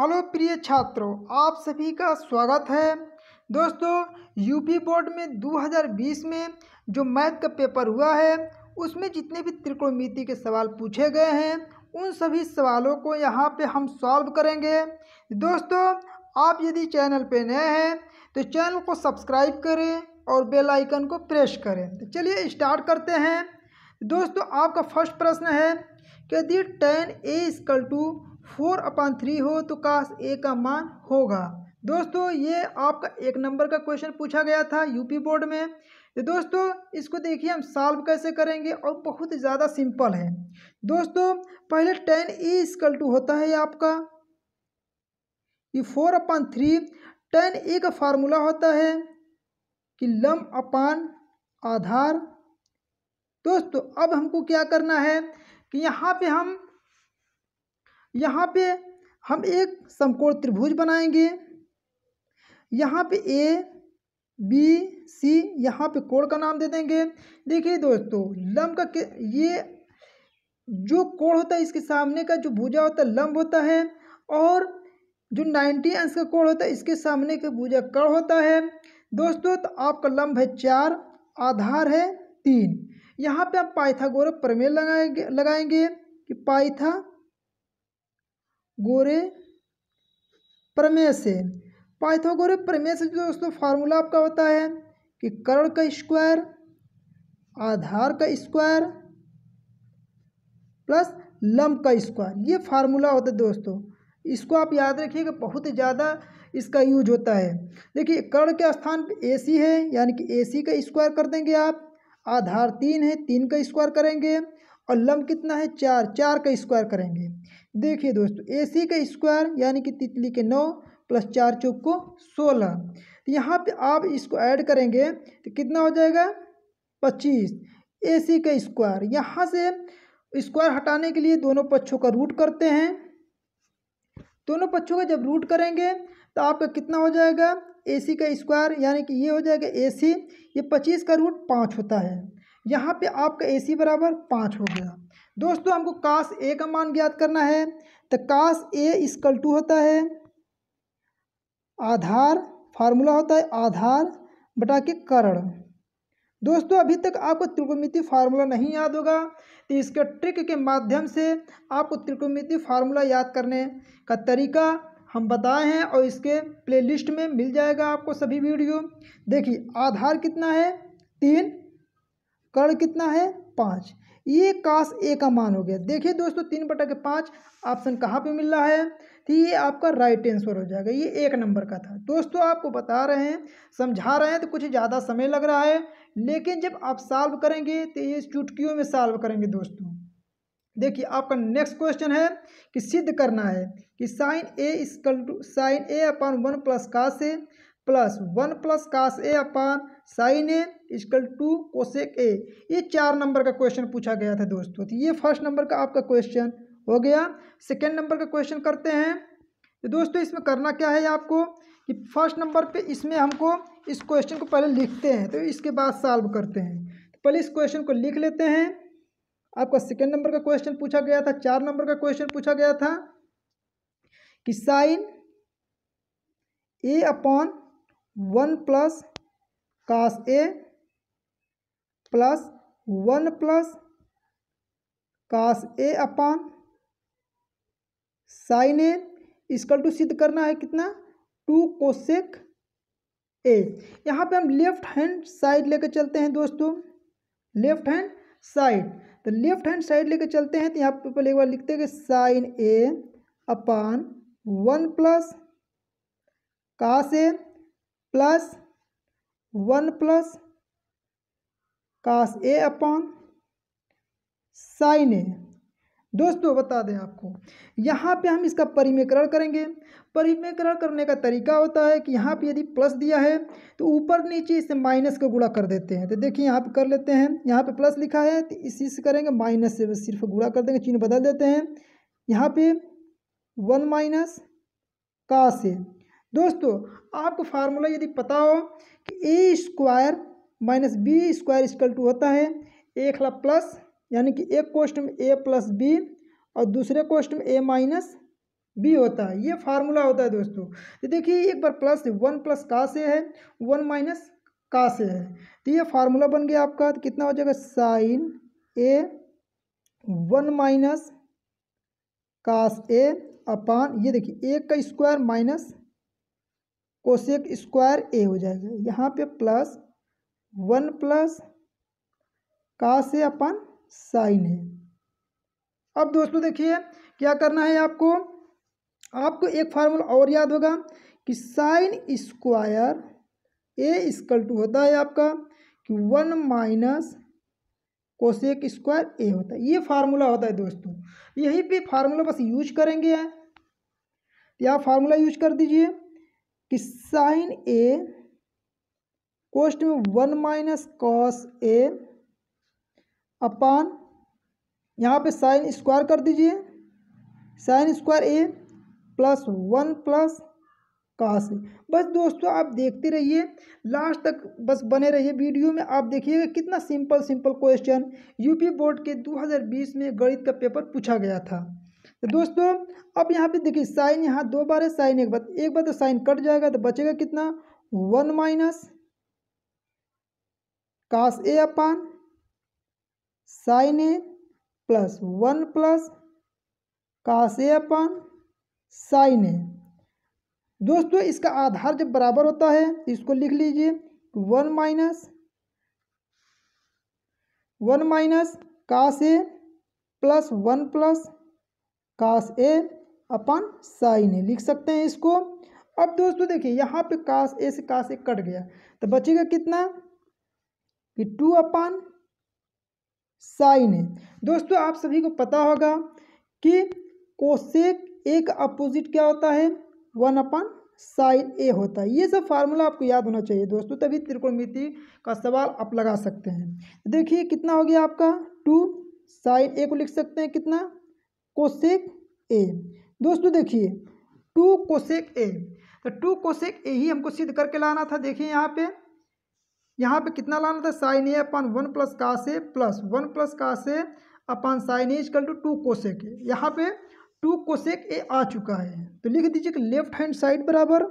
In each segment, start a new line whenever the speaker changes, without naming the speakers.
hello प्रिय छात्रों आप सभी का स्वागत है दोस्तों यूपी बोर्ड में 2020 में जो मैथ का पेपर हुआ है उसमें जितने भी त्रिकोणमिति के सवाल पूछे गए हैं उन सभी सवालों को यहाँ पे हम सॉल्व करेंगे दोस्तों आप यदि चैनल पे नए हैं तो चैनल को सब्सक्राइब करें और बेल आइकन को प्रेस करें तो चलिए स्टार्ट करते हैं दोस्तों आपका फर्स्ट प्रश्न है कि यदि tan A equal to four upon three हो तो काश ए का मान होगा दोस्तों ये आपका एक नंबर का क्वेश्चन पूछा गया था यूपी बोर्ड में तो दोस्तों इसको देखिए हम सॉल्व कैसे करेंगे और बहुत ज़्यादा सिंपल है दोस्तों पहले टेन ई स्कल टू होता है आपका ये four upon three tan A e का फार्मूला होता है कि लम अपान आधार दोस्तों अब हमको क्या करना है कि यहाँ पे हम यहाँ पे हम एक समकोण त्रिभुज बनाएंगे यहाँ पे ए बी सी यहाँ पे कोण का नाम दे देंगे देखिए दोस्तों लंब का ये जो कोण होता है इसके सामने का जो भुजा होता है लंब होता है और जो नाइन्टी अंश का कोण होता है इसके सामने का भुजा कड़ होता है दोस्तों तो आपका लंब है चार आधार है तीन यहाँ पे आप पाइथागोरस प्रमेय लगाएंगे लगाएंगे कि पाइथा गोरे प्रमेय से पाइथागोरे प्रमेय से जो दोस्तों फार्मूला आपका होता है कि करण का स्क्वायर आधार का स्क्वायर प्लस लम्ब का स्क्वायर ये फार्मूला होता है दोस्तों इसको आप याद रखिएगा बहुत ज़्यादा इसका यूज होता है देखिए कर्ण के स्थान पर ए सी है यानी कि ए सी का स्क्वायर कर देंगे आप आधार तीन है तीन का स्क्वायर करेंगे और लम्ब कितना है चार चार का स्क्वायर करेंगे देखिए दोस्तों ए सी का स्क्वायर यानी कि तितली के नौ प्लस चार चौक को सोलह तो यहाँ पे आप इसको ऐड करेंगे तो कितना हो जाएगा पच्चीस ए सी का स्क्वायर यहाँ से स्क्वायर हटाने के लिए दोनों पक्षों का रूट करते हैं दोनों पक्षों का जब रूट करेंगे तो आपका कितना हो जाएगा ए सी का स्क्वायर यानी कि ये हो जाएगा ए सी ये पच्चीस का रूट पाँच होता है यहाँ पे आपका ए सी बराबर पाँच हो गया दोस्तों हमको काश ए का मान ज्ञात करना है तो काश ए स्कल टू होता है आधार फार्मूला होता है आधार बटा के करण दोस्तों अभी तक आपको त्रिकोमिति फार्मूला नहीं याद होगा तो इसके ट्रिक के माध्यम से आपको त्रिकोणमिति फार्मूला याद करने का तरीका हम बताए हैं और इसके प्लेलिस्ट में मिल जाएगा आपको सभी वीडियो देखिए आधार कितना है तीन कर्ण कितना है पाँच ये काश ए का मान हो गया देखिए दोस्तों तीन बटा के पाँच ऑप्शन कहाँ पे मिल रहा है तो ये आपका राइट आंसर हो जाएगा ये एक नंबर का था दोस्तों आपको बता रहे हैं समझा रहे हैं तो कुछ ज़्यादा समय लग रहा है लेकिन जब आप सॉल्व करेंगे तो ये चुटकियों में सॉल्व करेंगे दोस्तों देखिए आपका नेक्स्ट क्वेश्चन है कि सिद्ध करना है कि sin A equal to sin A upon one plus cos A plus one plus cos A upon sin A equal to cosec A ये चार नंबर का क्वेश्चन पूछा गया था दोस्तों तो ये फर्स्ट नंबर का आपका क्वेश्चन हो गया सेकेंड नंबर का क्वेश्चन करते हैं तो दोस्तों इसमें करना क्या है आपको कि फर्स्ट नंबर पे इसमें हमको इस क्वेश्चन को पहले लिखते हैं तो इसके बाद सॉल्व करते हैं तो पहले इस क्वेश्चन को लिख लेते हैं आपका सेकेंड नंबर का क्वेश्चन पूछा गया था चार नंबर का क्वेश्चन पूछा गया था कि sin A upon one plus cos A plus one plus cos A upon sin A equal to सिद्ध करना है कितना टू कोसेक ए यहाँ पे हम लेफ्ट हैंड साइड लेकर चलते हैं दोस्तों लेफ्ट हैंड साइड तो लेफ्ट हैंड साइड लेकर चलते हैं तो यहाँ पे पहले एक बार लिखते हैं कि sin A upon one plus cos A plus one plus cos A upon sine A दोस्तों बता दें आपको यहाँ पे हम इसका परिमेकरण करेंगे परिमेकरण करने का तरीका होता है कि यहाँ पे यदि प्लस दिया है तो ऊपर नीचे इसे माइनस को गुड़ा कर देते हैं तो देखिए यहाँ पे कर लेते हैं यहाँ पे प्लस लिखा है तो इसी से करेंगे माइनस से सिर्फ गुड़ा कर देंगे चिन्ह बदल देते हैं यहाँ पे वन माइनस का से दोस्तों आपको फार्मूला यदि पता हो कि A square minus B square equal to होता है ए ला प्लस यानी कि एक कोष्ट में ए प्लस बी और दूसरे कोष्ट में ए माइनस बी होता है ये फार्मूला होता है दोस्तों तो देखिए एक बार प्लस वन प्लस का से है वन माइनस का से है तो ये फार्मूला बन गया आपका तो कितना हो जाएगा sin A one minus cos A upon ये देखिए एक का square minus cosec square A हो जाएगा यहाँ पे plus one plus cos A upon sign है अब दोस्तों देखिए क्या करना है आपको आपको एक फार्मूला और याद होगा कि sin square A equal to होता है आपका कि one minus cosec square A होता है ये फार्मूला होता है दोस्तों यही पे फार्मूला बस यूज करेंगे या फार्मूला यूज कर दीजिए कि साइन ए कोष्ट में one minus cos A upon यहाँ पे साइन स्क्वायर कर दीजिए sin square A plus one plus cos A बस दोस्तों आप देखते रहिए लास्ट तक बस बने रहिए वीडियो में आप देखिएगा कितना simple simple question UP board के 2020 में गणित का पेपर पूछा गया था तो दोस्तों अब यहाँ पे देखिए साइन यहाँ दो बार है साइन एक बार एक बार तो साइन कट जाएगा तो बचेगा कितना one minus cos A upon sin A plus one plus cos A upon sin A दोस्तों इसका आधार जब बराबर होता है तो इसको लिख लीजिए one minus one minus cos A plus one plus cos A upon sign ए लिख सकते हैं इसको अब दोस्तों देखिए यहाँ पे काश ए से काश ए कट गया तो बचेगा कितना कि टू अपन साइन ए दोस्तों आप सभी को पता होगा कि कोसेक ए का अपोजिट क्या होता है वन अपन साइन ए होता है ये सब फार्मूला आपको याद होना चाहिए दोस्तों तभी त्रिकोणमिति का सवाल आप लगा सकते हैं देखिए कितना हो गया आपका टू साइन ए को लिख सकते हैं कितना कोशेक ए दोस्तों देखिए टू कोशेक ए तो टू कोशेक ए ही हमको सिद्ध करके लाना था देखिए यहाँ पे यहाँ पे कितना लाना था sin A upon one plus cos A plus one plus cos A upon sin equal to two cosec A यहाँ पे टू कोशेक ए आ चुका है तो लिख दीजिए कि लेफ्ट हैंड साइड बराबर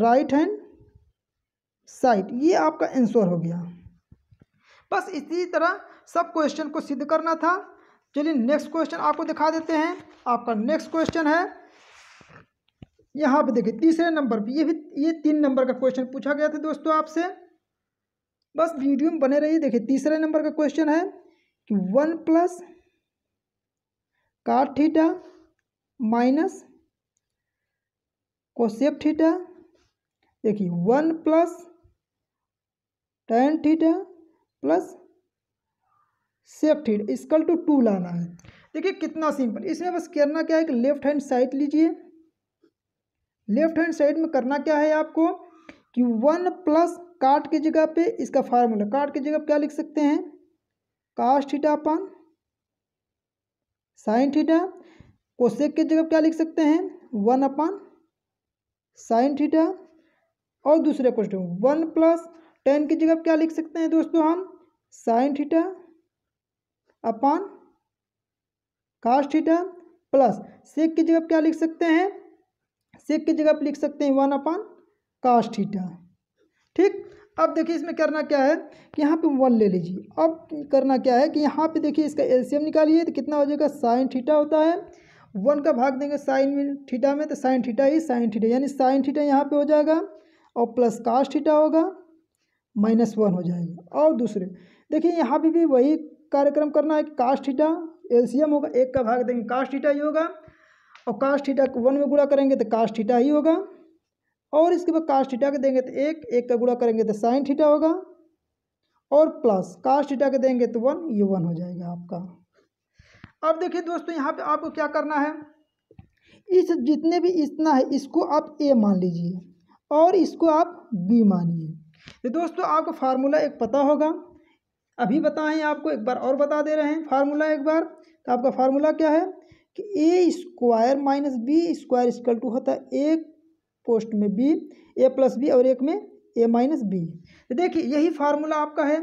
राइट हैंड साइड ये आपका आंसर हो गया बस इसी तरह सब क्वेश्चन को सिद्ध करना था चलिए नेक्स्ट क्वेश्चन आपको दिखा देते हैं आपका नेक्स्ट क्वेश्चन है यहाँ पे देखिए तीसरे नंबर पर ये भी ये तीन नंबर का क्वेश्चन पूछा गया था दोस्तों आपसे बस वीडियो में बने रहिए देखिए तीसरे नंबर का क्वेश्चन है कि one plus cot theta minus cosec theta देखिए one plus tan theta plus सेफ्ट हीड स्कल टू टू लाना है देखिए कितना सिंपल इसमें बस करना क्या है कि लेफ्ट हैंड साइड लीजिए लेफ्ट हैंड साइड में करना क्या है आपको कि वन प्लस काट की जगह पे इसका फार्मूला काट की जगह क्या लिख सकते हैं cos theta upon sin theta cosec की जगह क्या लिख सकते हैं वन अपन साइन ठीटा और दूसरे क्वेश्चन वन प्लस टेन की जगह क्या लिख सकते हैं दोस्तों हम sin theta upon cos theta plus sec की जगह क्या लिख सकते हैं सेक की जगह लिख सकते हैं वन अपॉन कास्ट थीटा ठीक अब देखिए इसमें करना क्या है कि यहाँ पे वन ले लीजिए अब करना क्या है कि यहाँ पे देखिए इसका एलसीएम निकालिए तो कितना हो जाएगा साइन थीटा होता है वन का भाग देंगे साइन में थीटा में तो साइन थीटा ही साइन थीटा यानी साइन थीटा यहाँ पे हो जाएगा और प्लस कास्ट थीटा होगा माइनस वन हो जाएगा और दूसरे देखिए यहाँ पर भी वही कार्यक्रम करना है कास्ट थीटा एलसीएम होगा एक का भाग देंगे कास्ट थीटा ही होगा और कास्ट थीटा वन में गुड़ा करेंगे तो कास्ट थीटा ही होगा और इसके बाद कास्ट थीटा के देंगे तो एक एक का गुड़ा करेंगे तो साइन थीटा होगा और प्लस कास्ट थीटा के देंगे तो वन ये वन हो जाएगा आपका अब देखिए दोस्तों यहाँ पे आपको क्या करना है इस जितने भी इतना है इसको आप ए मान लीजिए और इसको आप बी मानिए तो दोस्तों आपको फार्मूला एक पता होगा अभी बताएं आपको एक बार और बता दे रहे हैं फार्मूला एक बार तो आपका फार्मूला क्या है कि A square minus B square equal to होता है एक पोस्ट में बी ए प्लस बी और एक में ए माइनस बी तो देखिए यही फार्मूला आपका है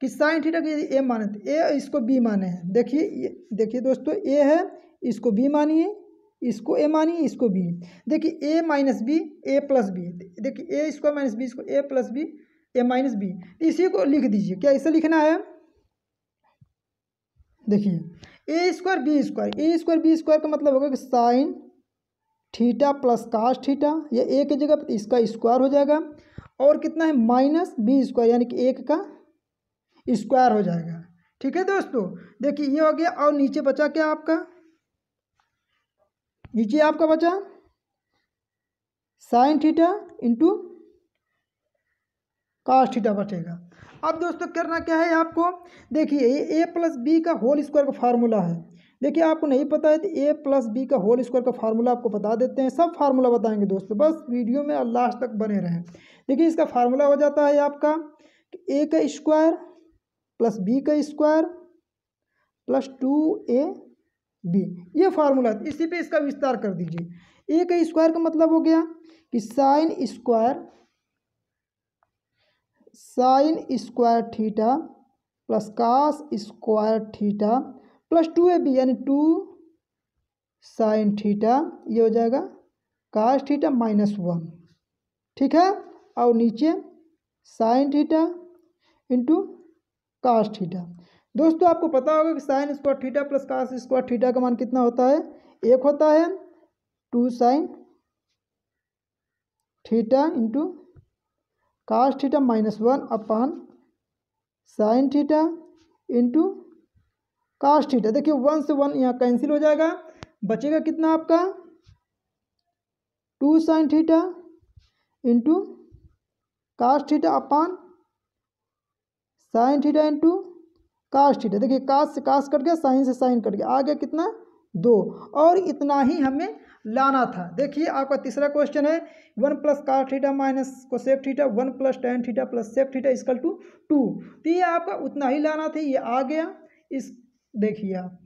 कि साइन थीटा की ए माने तो ए इसको बी माने हैं देखिए देखिए दोस्तों ए है इसको बी मानिए इसको ए मानिए इसको बी देखिए A minus B A plus B देखिए ए स्क्वायर माइनस बी इसको A plus B A minus B इसी को लिख दीजिए क्या इसे लिखना है देखिए A square B square A square B square का मतलब होगा कि sin theta plus cos theta या ए की जगह इसका स्क्वायर हो जाएगा और कितना है माइनस बी स्क्वायर यानी कि एक का स्क्वायर हो जाएगा ठीक है दोस्तों देखिए ये हो गया और नीचे बचा क्या आपका नीचे आपका बचा sin theta into cos theta बटेगा अब दोस्तों करना क्या है आपको देखिए ए ए प्लस बी का होल स्क्वायर का फार्मूला है देखिए आपको नहीं पता है तो ए प्लस बी का होल स्क्वायर का फार्मूला आपको बता देते हैं सब फार्मूला बताएंगे दोस्तों बस वीडियो में लास्ट तक बने रहें देखिए इसका फार्मूला हो जाता है आपका ए का स्क्वायर प्लस बी का square plus two A B ये फार्मूला इसी पे इसका विस्तार कर दीजिए ए का स्क्वायर का मतलब हो गया कि sin square sin square theta plus cos square theta plus two A B यानी टू साइन थीटा ये हो जाएगा कास थीटा माइनस वन ठीक है और नीचे sin theta into cos theta दोस्तों आपको पता होगा कि sin square theta plus cos square theta का मान कितना होता है एक होता है two sin theta into cos theta minus one upon sin theta into cos theta देखिए वन से वन यहाँ कैंसिल हो जाएगा बचेगा कितना आपका two sin theta into cos theta upon sin theta into cos theta देखिए कास्ट से कास्ट कट गया साइन से साइन कट गया आ गया कितना दो और इतना ही हमें लाना था देखिए आपका तीसरा क्वेश्चन है one plus cot theta minus sec theta one plus tan theta plus sec theta equal to two तो ये आपका उतना ही लाना था ये आ गया इस देखिए आप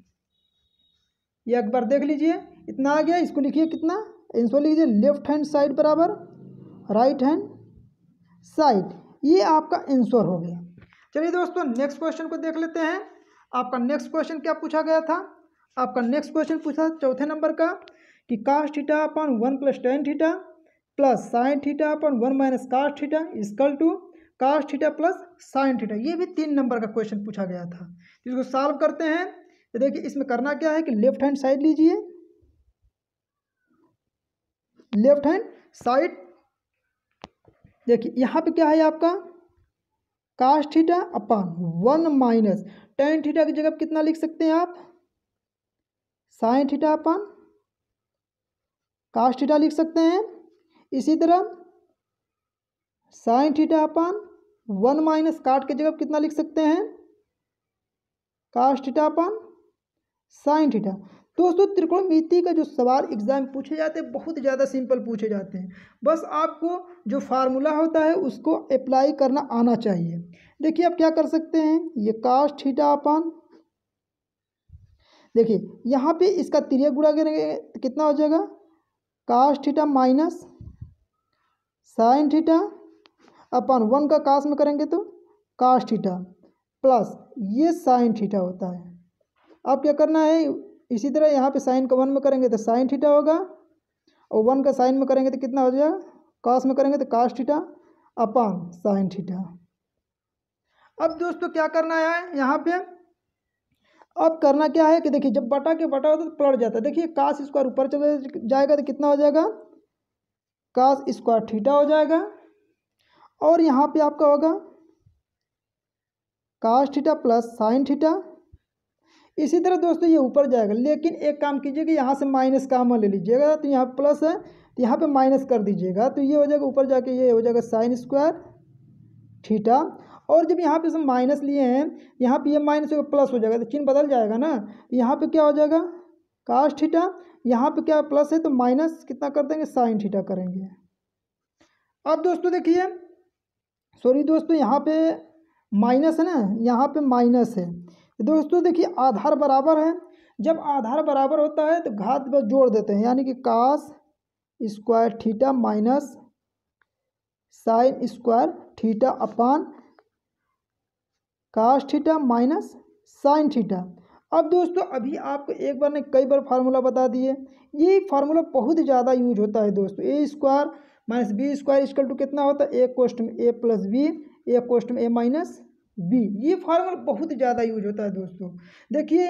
ये एक बार देख लीजिए इतना आ गया इसको लिखिए कितना इसको लिखिए लेफ्ट हैंड साइड बराबर राइट हैंड साइड ये आपका आंसर हो गया चलिए दोस्तों नेक्स्ट क्वेश्चन को देख लेते हैं आपका नेक्स्ट क्वेश्चन क्या पूछा गया था आपका नेक्स्ट क्वेश्चन पूछा चौथे नंबर का कि cos theta upon one plus tan theta plus sin theta upon one minus cos theta equal to cos theta plus sin theta ये भी तीन नंबर का क्वेश्चन पूछा गया था इसको सॉल्व करते हैं तो देखिए इसमें करना क्या है कि लेफ्ट हैंड साइड लीजिए लेफ्ट हैंड साइड देखिए यहाँ पे क्या है आपका cos theta upon one minus tan theta की जगह कितना लिख सकते हैं आप sin theta upon cos theta लिख सकते हैं इसी तरह sin theta upon one minus cot की जगह कितना लिख सकते हैं cos theta upon sin theta दोस्तों त्रिकोणमिति का जो सवाल एग्जाम पूछे जाते हैं बहुत ज़्यादा सिंपल पूछे जाते हैं बस आपको जो फार्मूला होता है उसको अप्लाई करना आना चाहिए देखिए आप क्या कर सकते हैं ये कास्ट थीटा अपन देखिए यहाँ पे इसका त्रिया गुड़ा करेंगे कितना हो जाएगा cos theta minus sin theta upon one का कास में करेंगे तो कास्ट थीटा प्लस ये साइन थीटा होता है अब क्या करना है इसी तरह यहाँ पे साइन का वन में करेंगे तो साइन थीटा होगा और वन का साइन में करेंगे तो कितना हो जाएगा कास में करेंगे तो cos theta upon sin theta अब दोस्तों क्या करना है यहाँ पे अब करना क्या है कि देखिए जब बटा के बटा होता है तो पलट जाता है देखिए काश स्क्वायर ऊपर चले जाएगा तो कितना हो जाएगा काश स्क्वायर थीटा हो जाएगा और यहाँ पे आपका होगा काश थीटा प्लस साइन थीटा इसी तरह दोस्तों ये ऊपर जाएगा लेकिन एक काम कीजिएगा यहाँ से माइनस काम ले लीजिएगा तो यहाँ प्लस है तो यहाँ पर माइनस कर दीजिएगा तो ये हो जाएगा ऊपर जाके ये हो जाएगा साइन स्क्वायर थीटा और जब यहाँ पे हम माइनस लिए हैं यहाँ पे ये माइनस होगा प्लस हो जाएगा तो चिन्ह बदल जाएगा ना यहाँ पे क्या हो जाएगा कास्ट थीटा यहाँ पे क्या प्लस है तो माइनस कितना कर देंगे साइन थीटा करेंगे अब दोस्तों देखिए सॉरी दोस्तों यहाँ पे माइनस है ना यहाँ पे माइनस है दोस्तों देखिए आधार बराबर है जब आधार बराबर होता है तो घात पर जोड़ देते हैं यानी कि cos square theta minus sin square theta upon cos theta minus sin theta अब दोस्तों अभी आपको एक बार ने कई बार फार्मूला बता दिए ये फार्मूला बहुत ज़्यादा यूज होता है दोस्तों A square minus B square equal to कितना होता है ए कोष्ट में ए प्लस बी ए कोष्ट में ए माइनस बी ये फार्मूला बहुत ज़्यादा यूज होता है दोस्तों देखिए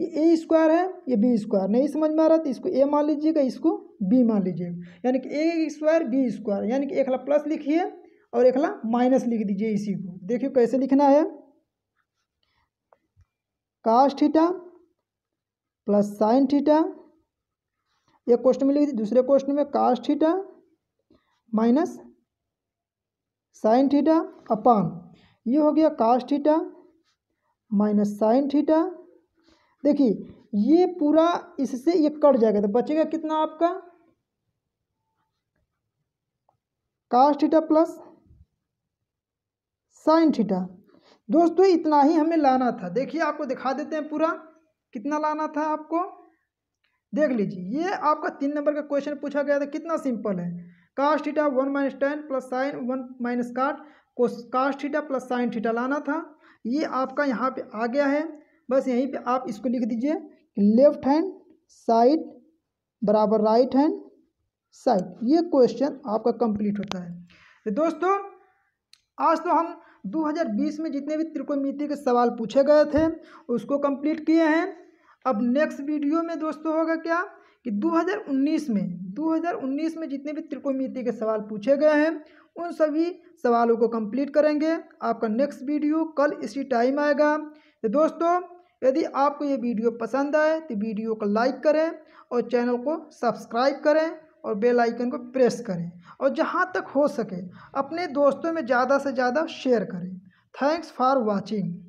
ये ए स्क्वायर है ये बी स्क्वायर नहीं समझ में आ रहा तो इसको ए मान लीजिएगा इसको बी मान लीजिएगा यानी कि ए स्क्वायर बी स्क्वायर यानी कि एक प्लस लिखिए और एक माइनस लिख दीजिए इसी को देखिए कैसे लिखना है cos theta plus sin theta एक क्वेश्चन में लिखी थी दूसरे क्वेश्चन में cos theta minus sin theta upon ये हो गया cos theta minus sin theta देखिए ये पूरा इससे ये कट जाएगा तो बचेगा कितना आपका cos theta plus sin theta दोस्तों इतना ही हमें लाना था देखिए आपको दिखा देते हैं पूरा कितना लाना था आपको देख लीजिए ये आपका तीन नंबर का क्वेश्चन पूछा गया था कितना सिंपल है cos theta one minus tan plus sin one minus cot को cos theta plus sin theta लाना था ये आपका यहाँ पे आ गया है बस यहीं पे आप इसको लिख दीजिए लेफ्ट हैंड साइड बराबर राइट हैंड साइड ये क्वेश्चन आपका कंप्लीट होता है तो दोस्तों आज तो हम 2020 में जितने भी त्रिकोमिति के सवाल पूछे गए थे उसको कंप्लीट किए हैं अब नेक्स्ट वीडियो में दोस्तों होगा क्या कि 2019 में 2019 में जितने भी त्रिकोमिति के सवाल पूछे गए हैं उन सभी सवालों को कंप्लीट करेंगे आपका नेक्स्ट वीडियो कल इसी टाइम आएगा तो दोस्तों यदि आपको ये वीडियो पसंद आए तो वीडियो को लाइक करें और चैनल को सब्सक्राइब करें और बेल आइकन को प्रेस करें और जहाँ तक हो सके अपने दोस्तों में ज़्यादा से ज़्यादा शेयर करें थैंक्स फॉर वॉचिंग